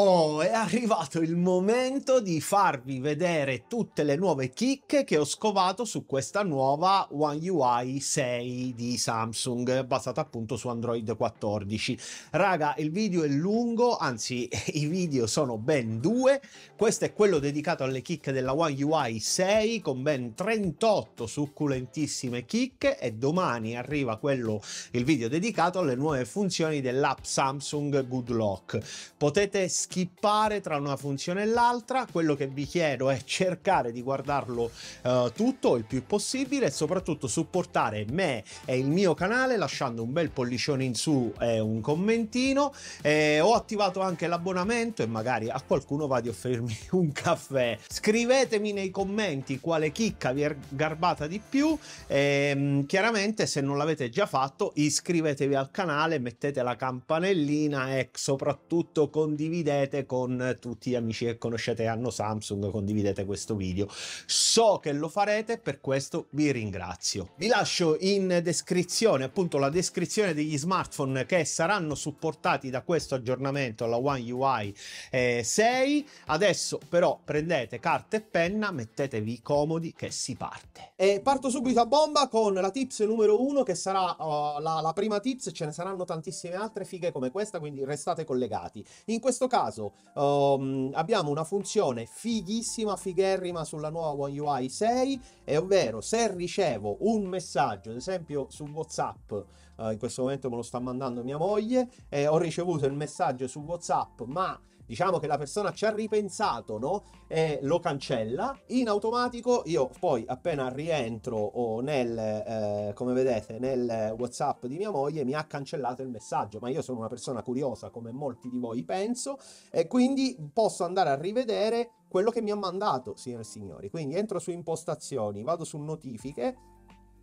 Oh, è arrivato il momento di farvi vedere tutte le nuove chicche che ho scovato su questa nuova One UI 6 di Samsung, basata appunto su Android 14. Raga, il video è lungo, anzi i video sono ben due. Questo è quello dedicato alle chicche della One UI 6 con ben 38 succulentissime chicche e domani arriva quello, il video dedicato alle nuove funzioni dell'app Samsung Good Lock. Potete scrivere skippare tra una funzione e l'altra, quello che vi chiedo è cercare di guardarlo eh, tutto il più possibile e soprattutto supportare me e il mio canale lasciando un bel pollicione in su e un commentino. Eh, ho attivato anche l'abbonamento e magari a qualcuno va di offrirmi un caffè. Scrivetemi nei commenti quale chicca vi è garbata di più. E, ehm, chiaramente se non l'avete già fatto iscrivetevi al canale, mettete la campanellina e soprattutto condividete condividete con tutti gli amici che conoscete e hanno Samsung, condividete questo video. So che lo farete, per questo vi ringrazio. Vi lascio in descrizione appunto la descrizione degli smartphone che saranno supportati da questo aggiornamento alla One UI eh, 6. Adesso però prendete carta e penna, mettetevi comodi che si parte. E parto subito a bomba con la tips numero 1 che sarà uh, la, la prima tips, ce ne saranno tantissime altre fighe come questa, quindi restate collegati. In questo caso caso um, abbiamo una funzione fighissima, figherrima sulla nuova One UI 6, e ovvero se ricevo un messaggio, ad esempio su WhatsApp, uh, in questo momento me lo sta mandando mia moglie, e eh, ho ricevuto il messaggio su WhatsApp, ma diciamo che la persona ci ha ripensato, no? E lo cancella. In automatico io poi appena rientro o nel, eh, come vedete, nel WhatsApp di mia moglie mi ha cancellato il messaggio, ma io sono una persona curiosa come molti di voi penso e quindi posso andare a rivedere quello che mi ha mandato, signore e signori. Quindi entro su impostazioni, vado su notifiche,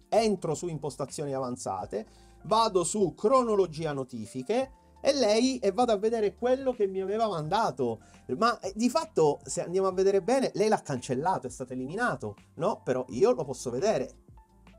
entro su impostazioni avanzate, vado su cronologia notifiche e lei e vado a vedere quello che mi aveva mandato. Ma eh, di fatto, se andiamo a vedere bene, lei l'ha cancellato, è stato eliminato. No, però io lo posso vedere.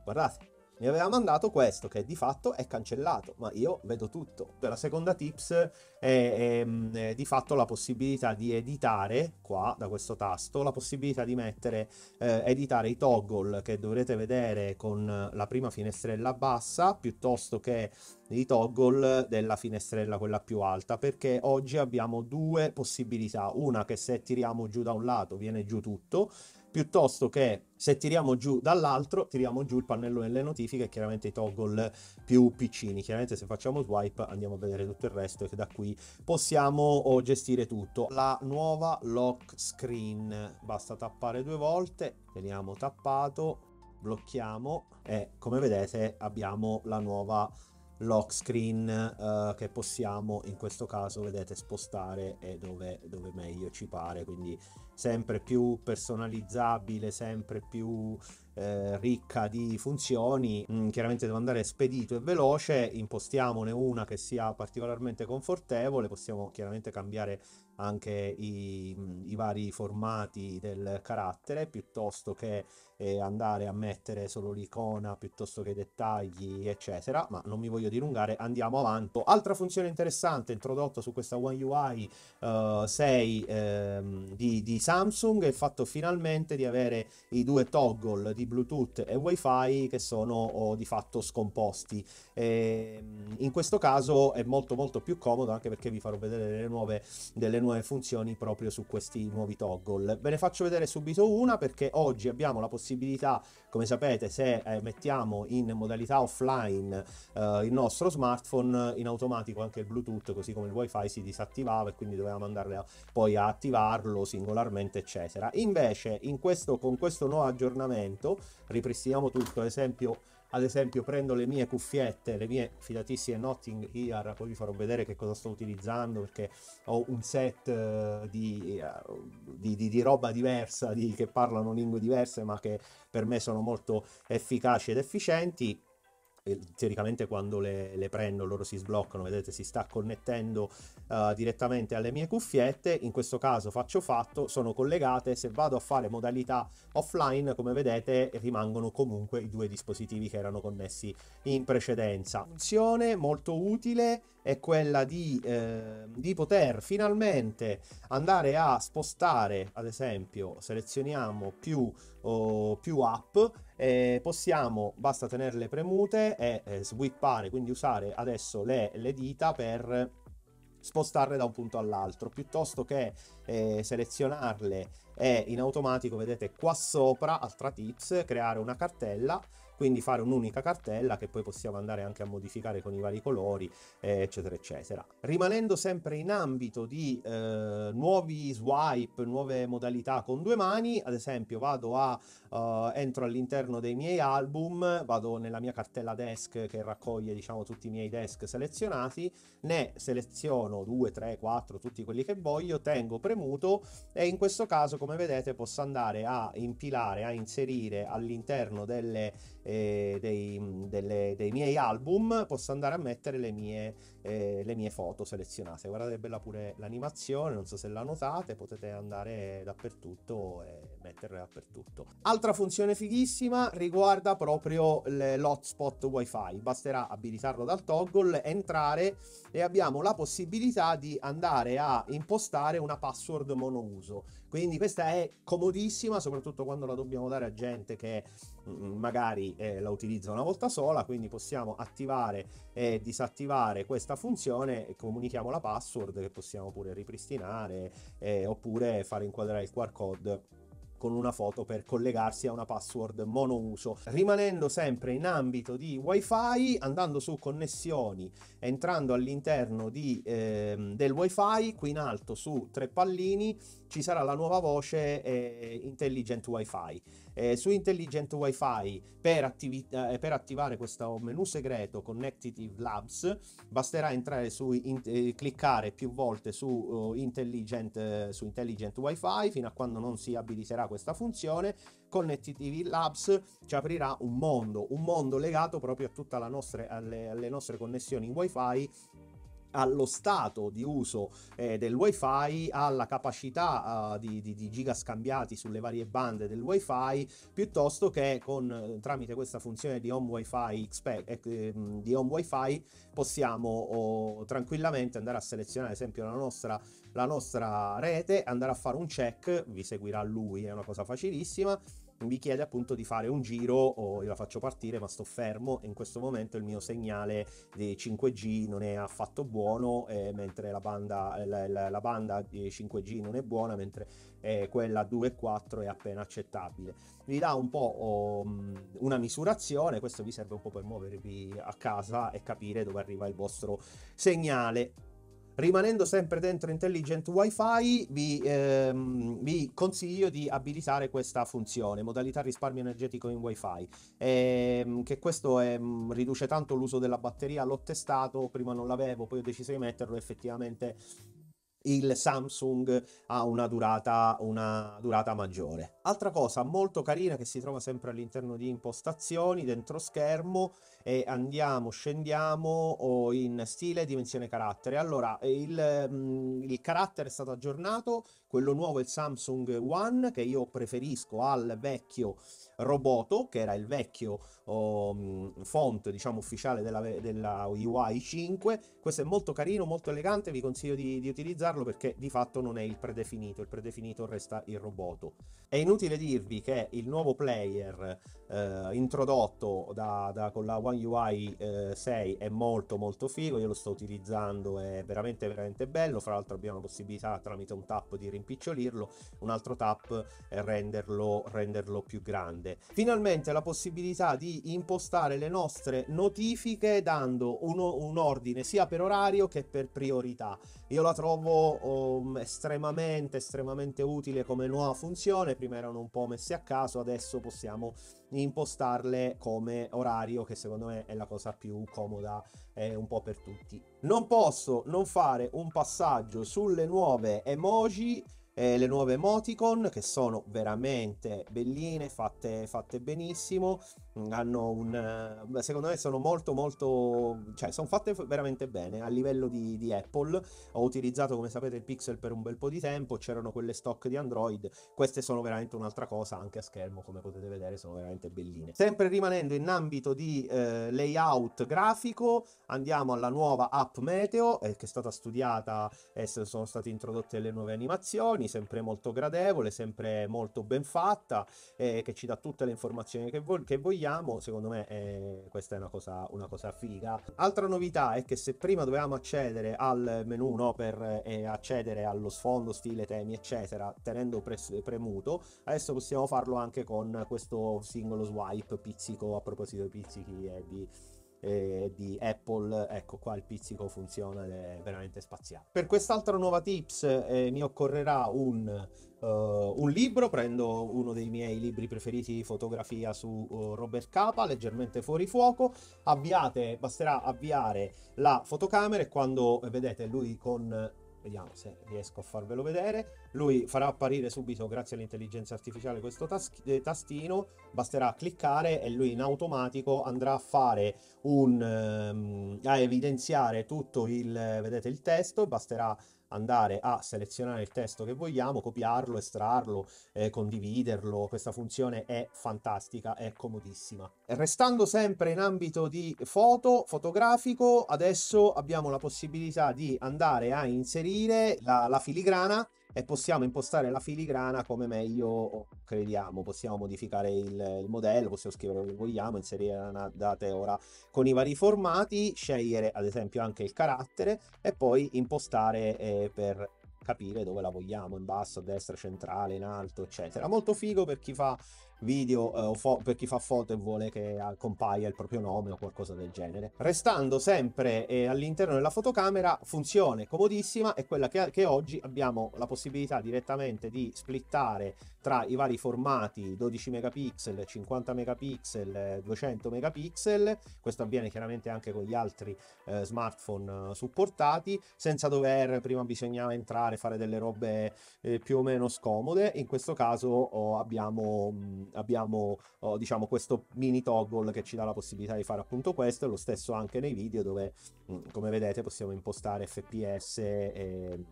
Guardate, mi aveva mandato questo che di fatto è cancellato, ma io vedo tutto. La seconda tips è, è, mm, è, di fatto la possibilità di editare qua da questo tasto, la possibilità di mettere eh, editare i toggle che dovrete vedere con la prima finestrella bassa piuttosto che di toggle della finestrella quella più alta perché oggi abbiamo due possibilità una che se tiriamo giù da un lato viene giù tutto piuttosto che se tiriamo giù dall'altro tiriamo giù il pannello delle notifiche e chiaramente i toggle più piccini chiaramente se facciamo swipe andiamo a vedere tutto il resto e da qui possiamo gestire tutto la nuova lock screen basta tappare due volte teniamo tappato blocchiamo e come vedete abbiamo la nuova lock screen eh, che possiamo in questo caso vedete spostare e dove, dove meglio ci pare quindi sempre più personalizzabile sempre più eh, ricca di funzioni. Mm, chiaramente devo andare spedito e veloce, impostiamone una che sia particolarmente confortevole, possiamo chiaramente cambiare anche i, i vari formati del carattere piuttosto che e andare a mettere solo l'icona piuttosto che i dettagli, eccetera, ma non mi voglio dilungare, andiamo avanti. Altra funzione interessante introdotta su questa One UI uh, eh, 6 ehm, di, di, Samsung è il fatto finalmente di avere i due toggle di Bluetooth e Wi-Fi che sono oh, di fatto scomposti. E, ehm, in questo caso è molto molto più comodo anche perché vi farò vedere delle nuove, delle nuove funzioni proprio su questi nuovi toggle. Ve ne faccio vedere subito una perché oggi abbiamo la possibilità possibilità, come sapete, se eh, mettiamo in modalità offline eh, il nostro smartphone, in automatico anche il Bluetooth, così come il WiFi, si disattivava e quindi dovevamo andare a, poi a attivarlo singolarmente, eccetera. Invece, in questo, con questo nuovo aggiornamento, ripristiniamo tutto, ad esempio ad esempio prendo le mie cuffiette, le mie fidatissime Notting Ear, poi vi farò vedere che cosa sto utilizzando perché ho un set eh, di, eh, di, di, di roba diversa, che parlano lingue diverse ma che per me sono molto efficaci ed efficienti, teoricamente quando le, le, prendo loro si sbloccano, vedete si sta connettendo uh, direttamente alle mie cuffiette, in questo caso faccio fatto, sono collegate, se vado a fare modalità offline come vedete rimangono comunque i due dispositivi che erano connessi in precedenza. Funzione molto utile è quella di, eh, di poter finalmente andare a spostare, ad esempio selezioniamo più, oh, più app eh, possiamo, basta tenerle premute e eh, swippare, quindi usare adesso le, le dita per spostarle da un punto all'altro piuttosto che eh, selezionarle e in automatico vedete qua sopra altra tips creare una cartella quindi fare un'unica cartella che poi possiamo andare anche a modificare con i vari colori eh, eccetera eccetera rimanendo sempre in ambito di eh, nuovi swipe nuove modalità con due mani ad esempio vado a eh, entro all'interno dei miei album vado nella mia cartella desk che raccoglie diciamo tutti i miei desk selezionati ne seleziono 2 3 4 tutti quelli che voglio tengo premuto e in questo caso come vedete posso andare a impilare a inserire all'interno delle eh, dei, delle, dei, miei album posso andare a mettere le mie, eh, le mie foto selezionate. Guardate bella pure l'animazione, non so se la notate, potete andare dappertutto. E metterle dappertutto. Altra funzione fighissima riguarda proprio l'hotspot wifi, basterà abilitarlo dal toggle, entrare e abbiamo la possibilità di andare a impostare una password monouso. Quindi questa è comodissima, soprattutto quando la dobbiamo dare a gente che mm, magari eh, la utilizza una volta sola, quindi possiamo attivare e disattivare questa funzione, e comunichiamo la password che possiamo pure ripristinare eh, oppure fare inquadrare il QR code con una foto per collegarsi a una password monouso. Rimanendo sempre in ambito di wifi, andando su connessioni, entrando all'interno di, eh, del wifi, qui in alto su tre pallini ci sarà la nuova voce eh, intelligent wifi eh, su Intelligent wifi per, attivi- eh, per, attivare questo menu segreto Connective Labs basterà entrare su in- eh, cliccare più volte su, uh, intelligent, eh, su Intelligent wi fino a quando non si abiliterà questa funzione Connective Labs ci aprirà un mondo, un mondo legato proprio a tutte le nostre connessioni in wi allo stato di uso eh, del wifi, alla capacità eh, di, di, di, giga scambiati sulle varie bande del wifi, piuttosto che con, eh, tramite questa funzione di home wifi, eh, mm, di home wifi possiamo oh, tranquillamente andare a selezionare ad esempio la nostra, la nostra rete, andare a fare un check, vi seguirà lui, è una cosa facilissima mi chiede appunto di fare un giro o io la faccio partire ma sto fermo e in questo momento il mio segnale di 5G non è affatto buono eh, mentre la banda, eh, la, la, la banda, di 5G non è buona mentre eh, quella 4 è appena accettabile vi dà un po' oh, una misurazione questo vi serve un po' per muovervi a casa e capire dove arriva il vostro segnale Rimanendo sempre dentro Intelligent Wi-Fi, vi, ehm, vi, consiglio di abilitare questa funzione, modalità risparmio energetico in Wi-Fi, ehm, che questo è, mm, riduce tanto l'uso della batteria, l'ho testato, prima non l'avevo, poi ho deciso di metterlo, effettivamente il Samsung ha una durata, una durata maggiore. Altra cosa molto carina che si trova sempre all'interno di impostazioni, dentro schermo, e andiamo, scendiamo in stile, dimensione, carattere. Allora, il, mm, il carattere è stato aggiornato, quello nuovo è il Samsung One, che io preferisco al vecchio Roboto, che era il vecchio Ehm, font diciamo ufficiale della, della, UI 5 questo è molto carino molto elegante vi consiglio di, di, utilizzarlo perché di fatto non è il predefinito il predefinito resta il roboto è inutile dirvi che il nuovo player eh, introdotto da, da, con la One UI eh, 6 è molto molto figo io lo sto utilizzando è veramente veramente bello fra l'altro abbiamo la possibilità tramite un tap di rimpicciolirlo un altro tap e renderlo, renderlo più grande finalmente la possibilità di impostare le nostre notifiche dando uno, un ordine sia per orario che per priorità. Io la trovo um, estremamente, estremamente utile come nuova funzione. Prima erano un po' messe a caso, adesso possiamo impostarle come orario, che secondo me è la cosa più comoda eh, un po' per tutti. Non posso non fare un passaggio sulle nuove emoji. Eh, le nuove emoticon che sono veramente belline, fatte, fatte benissimo hanno un secondo me sono molto molto cioè sono fatte veramente bene a livello di, di, Apple ho utilizzato come sapete il Pixel per un bel po' di tempo c'erano quelle stock di Android queste sono veramente un'altra cosa anche a schermo come potete vedere sono veramente belline sempre rimanendo in ambito di eh, layout grafico andiamo alla nuova app Meteo eh, che è stata studiata e sono state introdotte le nuove animazioni sempre molto gradevole sempre molto ben fatta eh, che ci dà tutte le informazioni che, vo- che vogliamo vogliamo, secondo me eh, questa è una cosa, una cosa, figa. Altra novità è che se prima dovevamo accedere al menu no, per eh, accedere allo sfondo, stile, temi, eccetera, tenendo pre- premuto, adesso possiamo farlo anche con questo singolo swipe pizzico a proposito di pizzichi e di eh, di Apple, ecco qua il pizzico funziona ed è veramente spaziale. Per quest'altra nuova tips eh, mi occorrerà un, uh, un, libro, prendo uno dei miei libri preferiti di fotografia su uh, Robert Capa, leggermente fuori fuoco, Avviate, basterà avviare la fotocamera e quando eh, vedete lui con vediamo se riesco a farvelo vedere, lui farà apparire subito grazie all'intelligenza artificiale questo eh, tastino, basterà cliccare e lui in automatico andrà a fare un, um, a evidenziare tutto il, vedete il testo, basterà andare a selezionare il testo che vogliamo, copiarlo, estrarlo, eh, condividerlo. Questa funzione è fantastica, è comodissima. Restando sempre in ambito di foto, fotografico, adesso abbiamo la possibilità di andare a inserire la, la filigrana e possiamo impostare la filigrana come meglio crediamo, possiamo modificare il, il modello, possiamo scrivere quello che vogliamo, inserire la date ora con i vari formati, scegliere ad esempio anche il carattere e poi impostare eh, per capire dove la vogliamo, in basso, a destra, centrale, in alto, eccetera. Molto figo per chi fa video eh, o fo- per chi fa foto e vuole che compaia il proprio nome o qualcosa del genere. Restando sempre eh, all'interno della fotocamera, funzione comodissima è quella che, che, oggi abbiamo la possibilità direttamente di splittare tra i vari formati 12 megapixel, 50 megapixel, 200 megapixel, questo avviene chiaramente anche con gli altri eh, smartphone eh, supportati, senza dover prima bisognava entrare, fare delle robe eh, più o meno scomode, in questo caso oh, abbiamo abbiamo oh, diciamo questo mini toggle che ci dà la possibilità di fare appunto questo e lo stesso anche nei video dove mm, come vedete possiamo impostare fps e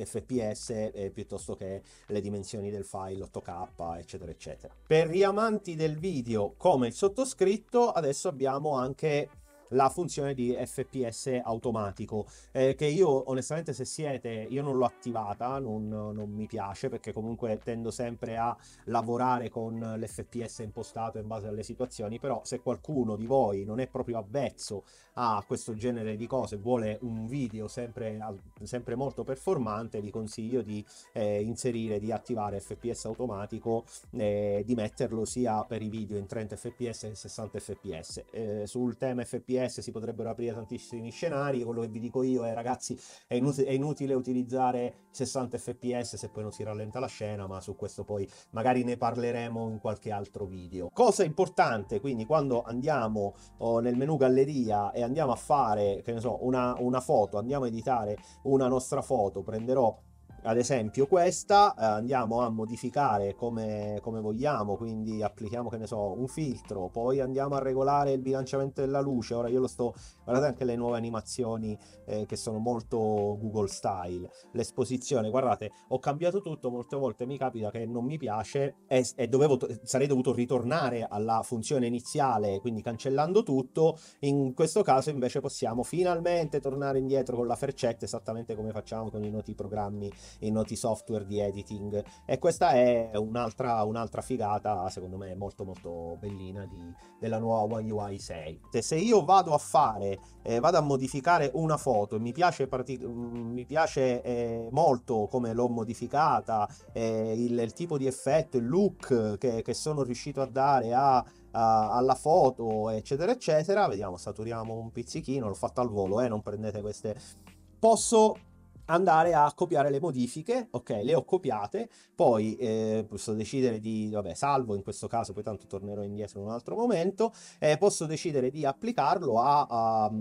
FPS eh, piuttosto che le dimensioni del file 8K, eccetera, eccetera. Per gli amanti del video come il sottoscritto, adesso abbiamo anche la funzione di FPS automatico, eh, che io onestamente se siete, io non l'ho attivata, non, non, mi piace perché comunque tendo sempre a lavorare con l'FPS impostato in base alle situazioni, però se qualcuno di voi non è proprio avvezzo a questo genere di cose, vuole un video sempre, sempre molto performante, vi consiglio di eh, inserire, di attivare FPS automatico, eh, di metterlo sia per i video in 30 fps che in 60 fps. Eh, sul tema FPS OBS si potrebbero aprire tantissimi scenari, quello che vi dico io è ragazzi è, inut- è inutile utilizzare 60 fps se poi non si rallenta la scena, ma su questo poi magari ne parleremo in qualche altro video. Cosa importante, quindi quando andiamo oh, nel menu galleria e andiamo a fare, che ne so, una, una foto, andiamo a editare una nostra foto, prenderò ad esempio questa eh, andiamo a modificare come, come, vogliamo, quindi applichiamo che ne so un filtro, poi andiamo a regolare il bilanciamento della luce, ora io lo sto, guardate anche le nuove animazioni eh, che sono molto Google style, l'esposizione, guardate ho cambiato tutto, molte volte mi capita che non mi piace e, e dovevo, sarei dovuto ritornare alla funzione iniziale, quindi cancellando tutto, in questo caso invece possiamo finalmente tornare indietro con la fercetta esattamente come facciamo con i noti programmi e noti software di editing. E questa è un'altra, un'altra figata, secondo me, molto molto bellina di, della nuova One UI 6. Se io vado a fare, eh, vado a modificare una foto e mi piace, partic- mm, mi piace eh, molto come l'ho modificata, eh, il, il, tipo di effetto, il look che, che sono riuscito a dare a alla foto, eccetera, eccetera. Vediamo, saturiamo un pizzichino, l'ho fatto al volo, eh, non prendete queste... Posso andare a copiare le modifiche, ok, le ho copiate, poi eh, posso decidere di, vabbè, salvo in questo caso, poi tanto tornerò indietro in un altro momento, eh, posso decidere di applicarlo a, a,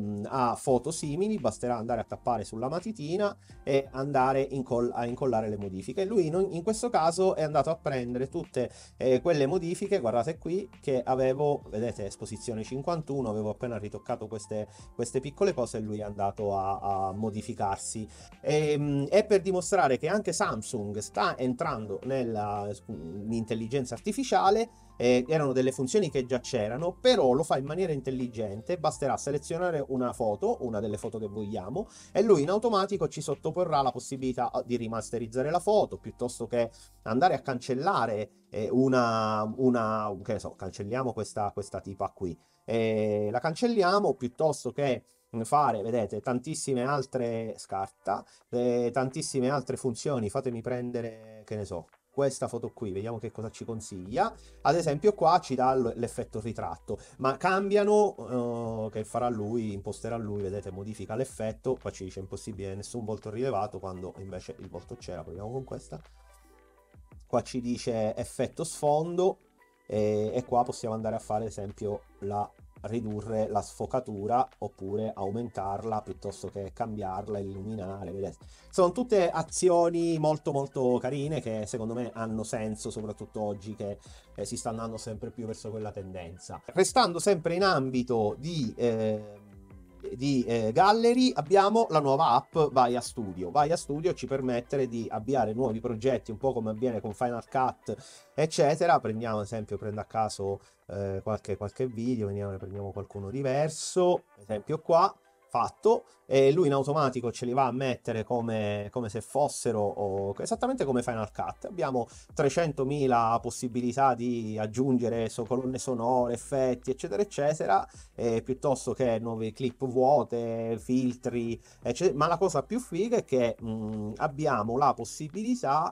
a, foto simili, basterà andare a tappare sulla matitina e andare incoll a incollare le modifiche. Lui non, in questo caso è andato a prendere tutte eh, quelle modifiche, guardate qui, che avevo, vedete, esposizione 51, avevo appena ritoccato queste, queste piccole cose e lui è andato a, a modificarsi. E Ehm, è per dimostrare che anche Samsung sta entrando nell'intelligenza artificiale, eh, erano delle funzioni che già c'erano, però lo fa in maniera intelligente, basterà selezionare una foto, una delle foto che vogliamo, e lui in automatico ci sottoporrà la possibilità ah, di rimasterizzare la foto, piuttosto che andare a cancellare eh, una, una che ne so, cancelliamo questa, questa tipa qui, eh, la cancelliamo piuttosto che fare, vedete, tantissime altre scarta, eh, tantissime altre funzioni, fatemi prendere, che ne so, questa foto qui, vediamo che cosa ci consiglia. Ad esempio qua ci dà l'effetto ritratto, ma cambiano eh, che farà lui, imposterà lui, vedete, modifica l'effetto, qua ci dice impossibile nessun volto rilevato quando invece il volto c'era, proviamo con questa. Qua ci dice effetto sfondo e, eh, e qua possiamo andare a fare ad esempio la ridurre la sfocatura oppure aumentarla piuttosto che cambiarla, illuminare, vedete. Sono tutte azioni molto molto carine che secondo me hanno senso soprattutto oggi che eh, si sta andando sempre più verso quella tendenza. Restando sempre in ambito di... Eh, di eh, Gallery abbiamo la nuova app Vaia Studio. Vaia Studio ci permette di avviare nuovi progetti, un po' come avviene con Final Cut, eccetera. Prendiamo ad esempio, prendo a caso eh, qualche, qualche video, vediamo prendiamo qualcuno diverso, esempio qua fatto e lui in automatico ce li va a mettere come, come se fossero o, esattamente come Final Cut. Abbiamo 300.000 possibilità di aggiungere so, colonne sonore, effetti, eccetera, eccetera, eh, piuttosto che nuove clip vuote, filtri, eccetera. Ma la cosa più figa è che mh, mm, abbiamo la possibilità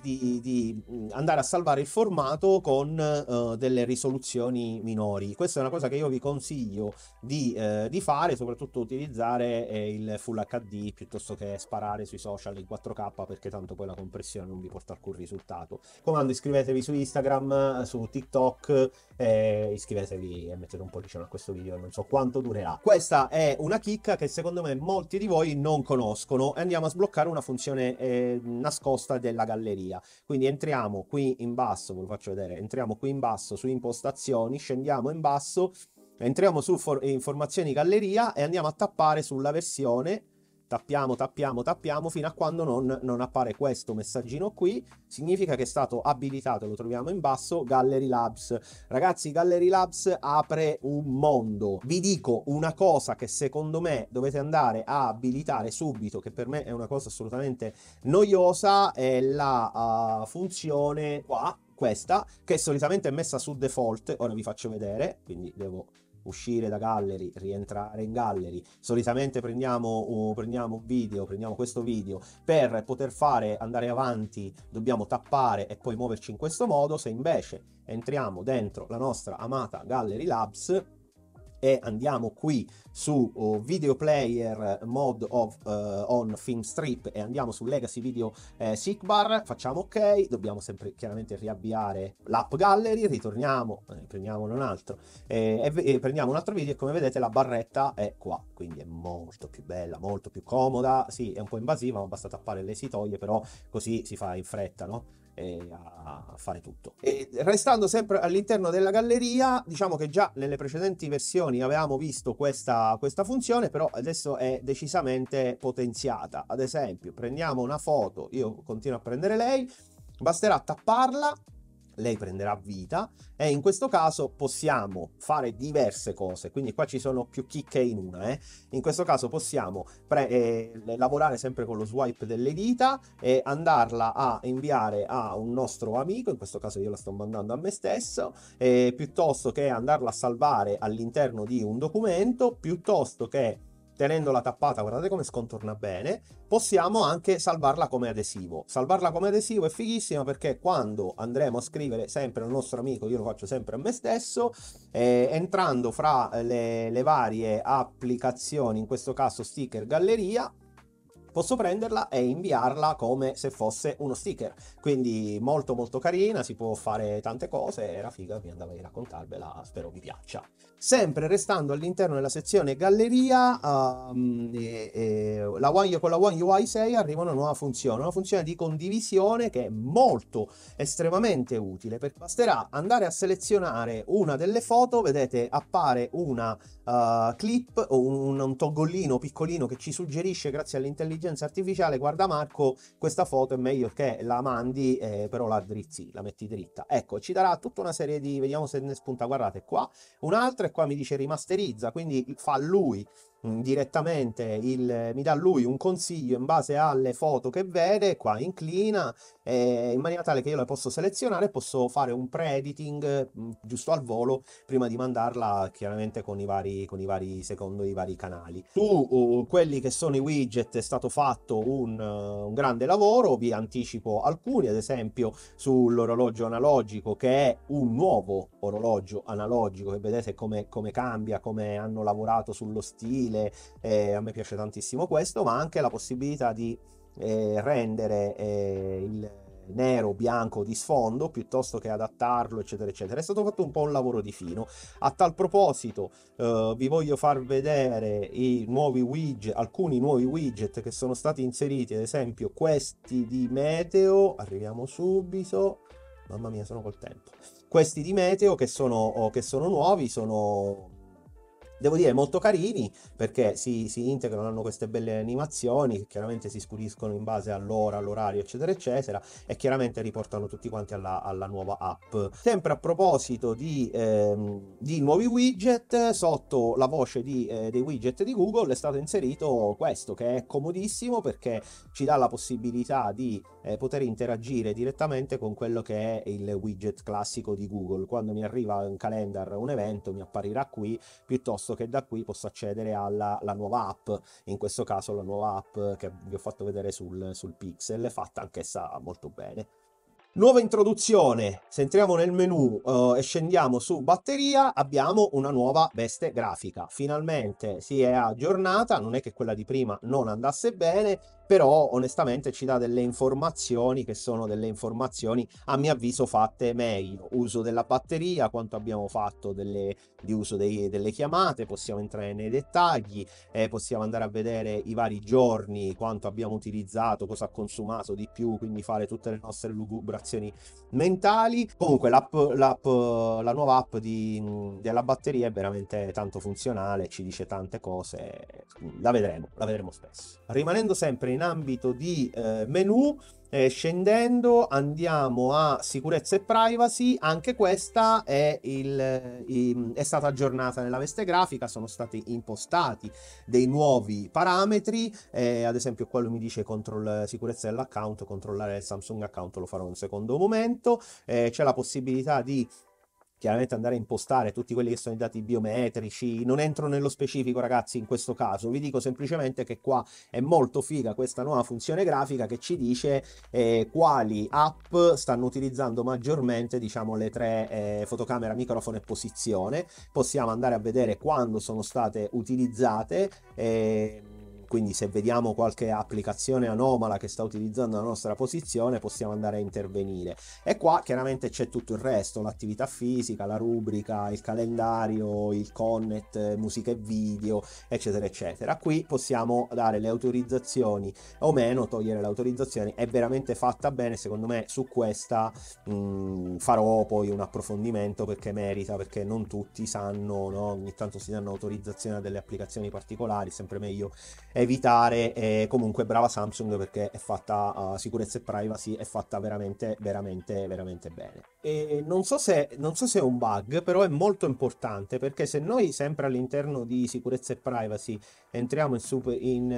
di, di, mm, andare a salvare il formato con uh, delle risoluzioni minori. Questa è una cosa che io vi consiglio di, uh, di fare, soprattutto utilizzare eh, il Full HD piuttosto che sparare sui social in 4K perché tanto poi la compressione non vi porta alcun risultato. Comando iscrivetevi su Instagram, su TikTok, eh, iscrivetevi e mettete un pollice a questo video, non so quanto durerà. Questa è una chicca che secondo me molti di voi non conoscono e andiamo a sbloccare una funzione eh, nascosta della galleria libreria. Quindi entriamo qui in basso, ve lo faccio vedere, entriamo qui in basso su impostazioni, scendiamo in basso, entriamo su for- informazioni galleria e andiamo a tappare sulla versione tappiamo, tappiamo, tappiamo fino a quando non, non, appare questo messaggino qui, significa che è stato abilitato, lo troviamo in basso, Gallery Labs. Ragazzi, Gallery Labs apre un mondo. Vi dico una cosa che secondo me dovete andare a abilitare subito, che per me è una cosa assolutamente noiosa, è la uh, funzione qua, questa, che solitamente è messa su default, ora vi faccio vedere, quindi devo uscire da gallery, rientrare in gallery. Solitamente prendiamo, uh, prendiamo, un video, prendiamo questo video per poter fare andare avanti, dobbiamo tappare e poi muoverci in questo modo. Se invece entriamo dentro la nostra amata Gallery Labs, e andiamo qui su oh, Video Player Mode of, uh, on Filmstrip e andiamo su Legacy Video eh, Sickbar, facciamo ok, dobbiamo sempre chiaramente riavviare l'app Gallery, ritorniamo, eh, prendiamo un altro eh, e, e, prendiamo un altro video e come vedete la barretta è qua, quindi è molto più bella, molto più comoda, sì è un po' invasiva ma basta tappare le si toglie però così si fa in fretta, no? eh, a fare tutto. E restando sempre all'interno della galleria, diciamo che già nelle precedenti versioni avevamo visto questa, questa funzione, però adesso è decisamente potenziata. Ad esempio, prendiamo una foto, io continuo a prendere lei, basterà tapparla lei prenderà vita e in questo caso possiamo fare diverse cose, quindi qua ci sono più chicche in una. Eh. In questo caso possiamo pre- eh, lavorare sempre con lo swipe delle dita e andarla a inviare a un nostro amico, in questo caso io la sto mandando a me stesso, eh, piuttosto che andarla a salvare all'interno di un documento, piuttosto che tenendola tappata, guardate come scontorna bene, possiamo anche salvarla come adesivo. Salvarla come adesivo è fighissima perché quando andremo a scrivere sempre al nostro amico, io lo faccio sempre a me stesso, eh, entrando fra eh, le, le varie applicazioni, in questo caso sticker galleria, posso prenderla e inviarla come se fosse uno sticker. Quindi molto molto carina, si può fare tante cose, era figa, mi andava di raccontarvela, spero vi piaccia. Sempre restando all'interno della sezione galleria, um, e, e, la One, con la One UI 6 arriva una nuova funzione, una funzione di condivisione che è molto, estremamente utile, perché basterà andare a selezionare una delle foto, vedete appare una uh, clip o un, un toggolino piccolino che ci suggerisce grazie all'intelligenza artificiale, guarda Marco, questa foto è meglio che la mandi mandi, eh, però la drizzi, la metti dritta. Ecco, ci darà tutta una serie di, vediamo se ne spunta, guardate qua, un'altra e qua mi dice rimasterizza, quindi fa lui Mm, direttamente il, mi dà lui un consiglio in base alle foto che vede, qua inclina, eh, in maniera tale che io le posso selezionare e posso fare un pre-editing mm, giusto al volo prima di mandarla chiaramente con i vari, con i vari secondo i vari canali. Su uh, quelli che sono i widget è stato fatto un, uh, un grande lavoro, vi anticipo alcuni, ad esempio sull'orologio analogico che è un nuovo orologio analogico che vedete come, come cambia, come hanno lavorato sullo stile stile, eh, a me piace tantissimo questo, ma anche la possibilità di eh, rendere eh, il nero, bianco di sfondo piuttosto che adattarlo, eccetera, eccetera. È stato fatto un po' un lavoro di fino. A tal proposito, eh, vi voglio far vedere i nuovi widget, alcuni nuovi widget che sono stati inseriti, ad esempio questi di Meteo. Arriviamo subito. Mamma mia, sono col tempo. Questi di Meteo che sono, che sono nuovi, sono devo dire molto carini perché si, si, integrano, hanno queste belle animazioni che chiaramente si scuriscono in base all'ora, all'orario eccetera eccetera e chiaramente riportano tutti quanti alla, alla nuova app. Sempre a proposito di, ehm, di nuovi widget, sotto la voce di, eh, dei widget di Google è stato inserito questo che è comodissimo perché ci dà la possibilità di eh, poter interagire direttamente con quello che è il widget classico di Google. Quando mi arriva un calendar, un evento, mi apparirà qui piuttosto piuttosto che da qui posso accedere alla nuova app, in questo caso la nuova app che vi ho fatto vedere sul, sul Pixel, fatta anch'essa molto bene. Nuova introduzione, se entriamo nel menu uh, e scendiamo su batteria abbiamo una nuova veste grafica, finalmente si è aggiornata, non è che quella di prima non andasse bene però onestamente ci dà delle informazioni che sono delle informazioni a mio avviso fatte meglio, uso della batteria, quanto abbiamo fatto delle, di uso dei, delle chiamate, possiamo entrare nei dettagli, eh, possiamo andare a vedere i vari giorni, quanto abbiamo utilizzato, cosa ha consumato di più, quindi fare tutte le nostre lugubrazioni mentali. Comunque l'app, l'app la nuova app di, della batteria è veramente tanto funzionale, ci dice tante cose, la vedremo, la vedremo spesso. Rimanendo sempre in in ambito di eh, menu, eh, scendendo andiamo a sicurezza e privacy, anche questa è, il, ehm, è, stata aggiornata nella veste grafica, sono stati impostati dei nuovi parametri, eh, ad esempio quello mi dice control, sicurezza dell'account, controllare il Samsung account lo farò in un secondo momento, eh, c'è la possibilità di chiaramente andare a impostare tutti quelli che sono i dati biometrici, non entro nello specifico ragazzi in questo caso, vi dico semplicemente che qua è molto figa questa nuova funzione grafica che ci dice eh, quali app stanno utilizzando maggiormente diciamo le tre eh, fotocamera, microfono e posizione, possiamo andare a vedere quando sono state utilizzate. Eh, quindi se vediamo qualche applicazione anomala che sta utilizzando la nostra posizione possiamo andare a intervenire. E qua chiaramente c'è tutto il resto, l'attività fisica, la rubrica, il calendario, il connect, musica e video, eccetera, eccetera. Qui possiamo dare le autorizzazioni o meno, togliere le autorizzazioni, è veramente fatta bene, secondo me su questa mh, mm, farò poi un approfondimento perché merita, perché non tutti sanno, no? ogni tanto si danno autorizzazioni a delle applicazioni particolari, sempre meglio evitare e eh, comunque brava Samsung perché è fatta uh, sicurezza e privacy è fatta veramente veramente veramente bene e non so se non so se è un bug però è molto importante perché se noi sempre all'interno di sicurezza e privacy entriamo in, super, in,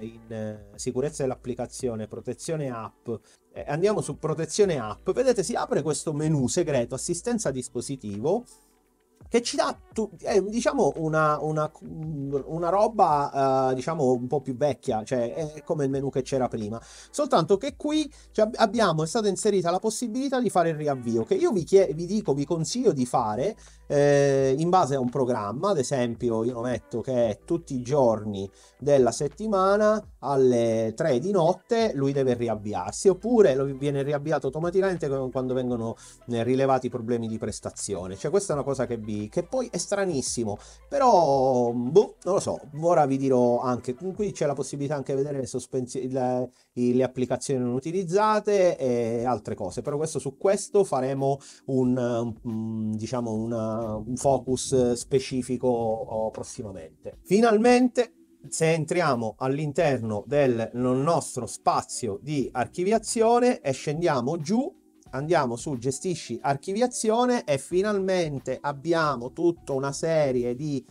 in eh, sicurezza dell'applicazione protezione app eh, andiamo su protezione app vedete si apre questo menu segreto assistenza dispositivo che ci dà tu, eh, diciamo una, una, una roba eh, diciamo un po' più vecchia cioè è come il menu che c'era prima soltanto che qui cioè, abbiamo è stata inserita la possibilità di fare il riavvio che io vi, chied- vi dico vi consiglio di fare eh, in base a un programma, ad esempio io lo metto che tutti i giorni della settimana alle 3 di notte lui deve riavviarsi oppure lo viene riavviato automaticamente quando vengono eh, rilevati problemi di prestazione. Cioè questa è una cosa che, vi, che poi è stranissimo, però boh, non lo so, ora vi dirò anche, qui c'è la possibilità anche di vedere le, sospensi- le, le applicazioni non utilizzate e altre cose, però questo su questo faremo un, un diciamo una un focus eh, specifico prossimamente. Finalmente, se entriamo all'interno del nostro spazio di archiviazione e scendiamo giù, andiamo su gestisci archiviazione e finalmente abbiamo tutta una serie di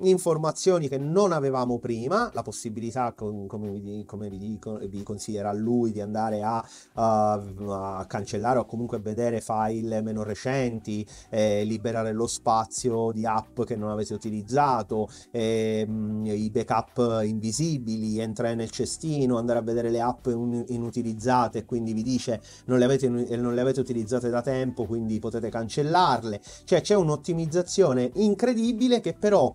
informazioni che non avevamo prima, la possibilità, come, vi, come vi, dico, vi consiglierà lui, di andare a, uh, a, cancellare o comunque vedere file meno recenti, eh, liberare lo spazio di app che non avete utilizzato, eh, i backup invisibili, entrare nel cestino, andare a vedere le app inutilizzate e quindi vi dice non le, avete, non le avete utilizzate da tempo, quindi potete cancellarle. Cioè c'è un'ottimizzazione incredibile che però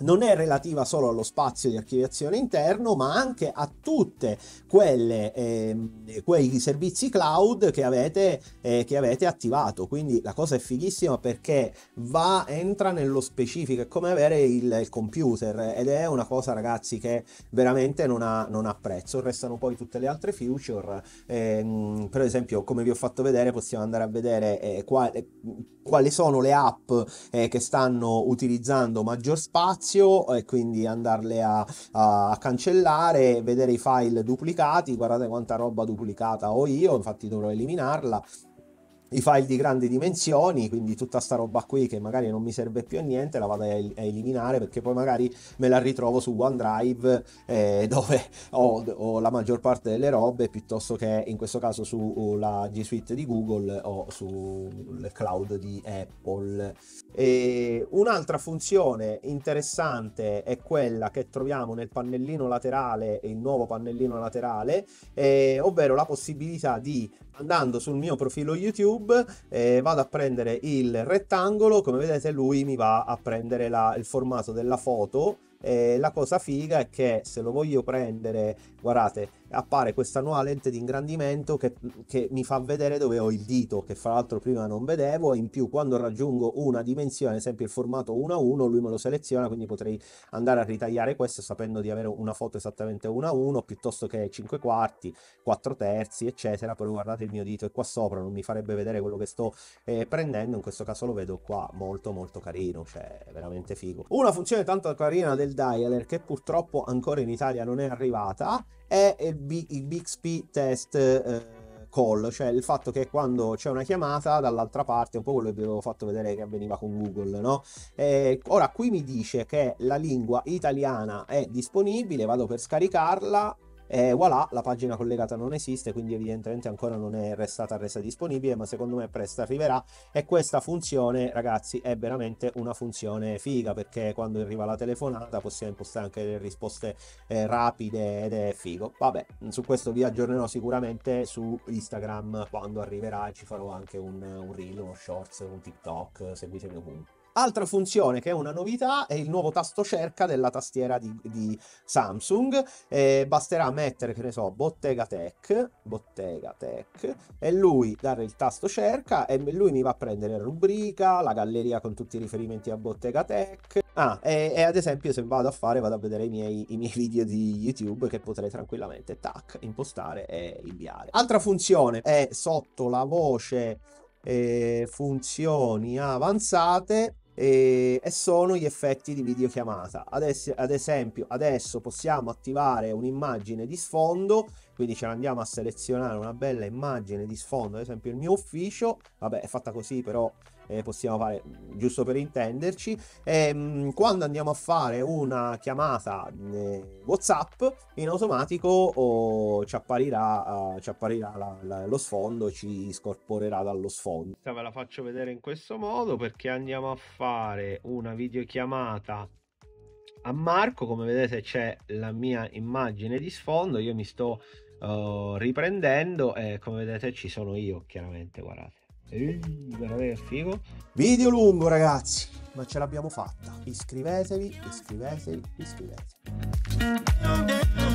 non è relativa solo allo spazio di archiviazione interno, ma anche a tutti eh, quei servizi cloud che avete, eh, che avete, attivato. Quindi la cosa è fighissima perché va, entra nello specifico, è come avere il, il computer ed è una cosa ragazzi che veramente non ha, non ha prezzo. Restano poi tutte le altre feature, eh, per esempio come vi ho fatto vedere possiamo andare a vedere eh, quali, eh, quali sono le app eh, che stanno utilizzando maggior spazio spazio e quindi andarle a, a cancellare, vedere i file duplicati, guardate quanta roba duplicata ho io, infatti dovrò eliminarla i file di grandi dimensioni, quindi tutta sta roba qui che magari non mi serve più a niente la vado a, el- a eliminare perché poi magari me la ritrovo su OneDrive eh, dove ho, ho, la maggior parte delle robe piuttosto che in questo caso sulla uh, G Suite di Google o sul mm, cloud di Apple. E un'altra funzione interessante è quella che troviamo nel pannellino laterale, il nuovo pannellino laterale, eh, ovvero la possibilità di andando sul mio profilo YouTube eh, vado a prendere il rettangolo, come vedete lui mi va a prendere la, il formato della foto e la cosa figa è che se lo voglio prendere, guardate, appare questa nuova lente di ingrandimento che, che mi fa vedere dove ho il dito, che fra l'altro prima non vedevo, e in più quando raggiungo una dimensione, ad esempio il formato 1 a 1, lui me lo seleziona, quindi potrei andare a ritagliare questo sapendo di avere una foto esattamente 1 a 1 piuttosto che 5 quarti, 4 terzi, eccetera. Però guardate il mio dito è qua sopra, non mi farebbe vedere quello che sto eh, prendendo, in questo caso lo vedo qua, molto molto carino, cioè veramente figo. Una funzione tanto carina del del dialer che purtroppo ancora in Italia non è arrivata è il, B- il BXP test eh, call, cioè il fatto che quando c'è una chiamata dall'altra parte, un po' quello che vi avevo fatto vedere che avveniva con Google, no? Eh, ora qui mi dice che la lingua italiana è disponibile, vado per scaricarla e voilà, la pagina collegata non esiste, quindi evidentemente ancora non è restata resa disponibile, ma secondo me presto arriverà. E questa funzione, ragazzi, è veramente una funzione figa, perché quando arriva la telefonata possiamo impostare anche le risposte eh, rapide ed è figo. Vabbè, su questo vi aggiornerò sicuramente su Instagram quando arriverà e ci farò anche un, un reel, uno shorts, un TikTok, seguitemi ovunque. Altra funzione che è una novità è il nuovo tasto cerca della tastiera di, di Samsung. Eh, basterà mettere, che ne so, Bottega Tech, Bottega Tech, e lui dare il tasto cerca e lui mi va a prendere la rubrica, la galleria con tutti i riferimenti a Bottega Tech. Ah, e, e ad esempio se vado a fare, vado a vedere i miei, i miei video di YouTube che potrei tranquillamente, tac, impostare e inviare. Altra funzione è sotto la voce eh, funzioni avanzate e, sono gli effetti di videochiamata. Adesso, ad esempio, adesso possiamo attivare un'immagine di sfondo, quindi ce l'andiamo a selezionare una bella immagine di sfondo, ad esempio il mio ufficio, vabbè è fatta così però eh, possiamo fare giusto per intenderci. E, ehm, mh, quando andiamo a fare una chiamata eh, WhatsApp, in automatico oh, ci apparirà, uh, ci apparirà la, la, lo sfondo, ci scorporerà dallo sfondo. ve la faccio vedere in questo modo perché andiamo a fare una videochiamata a Marco, come vedete c'è la mia immagine di sfondo, io mi sto uh, riprendendo e come vedete ci sono io chiaramente, guardate veramente figo. Video lungo ragazzi, ma ce l'abbiamo fatta. Iscrivetevi, iscrivetevi, iscrivetevi.